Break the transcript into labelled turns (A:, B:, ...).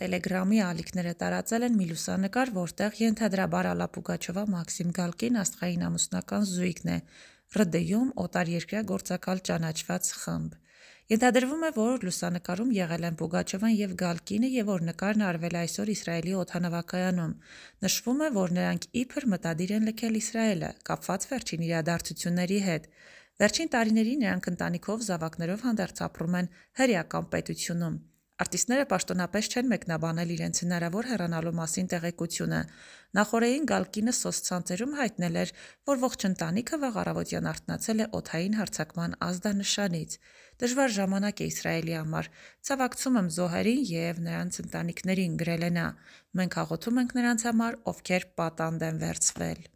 A: Տելեգրամի ալիքները տարածել են մի լուսանկար, որտեղ ենթադրաբար Ալլա Պուգաչովա Մաքսիմ Գալկին աստղային ամուսնական զույգն է, ՌԴ-ում օտարերկրյա գործակալ ճանաչված խմբ։ Ենթադրվում է, որ լուսանկարում եղել են Պուգաչովան եւ Գալկինը եւ որ նկարն արվել է այսօր Իսրայելի օթանավակայանում։ Նշվում է, որ նրանք իբր մտադիր են լքել Իսրայելը, կապված վերջին իրադարձությունների հետ։ Վերջին տարիներին նրանք ընտանիքով զավակներով հանդերձ ապրում են հրեական պետությունում։ Արտիստները պաշտոնապես չեն մեկնաբանել իրենց հնարավոր հեռանալու մասին տեղեկությունը։ Նախորդային Գալկինը սոցցանցերում հայտնել էր, որ ողջ ընտանիքը վաղ առավոտյան արթնացել է օթային հարձակման ազդանշանից։ Դժվար ժամանակ է Իսրայելի համար։ Ցավակցում եմ Զոհերին եւ նրանց ընտանիքներին գրել է նա։ Մենք հաղորդում ենք նրանց համար, ովքեր պատանդ են վերցվել։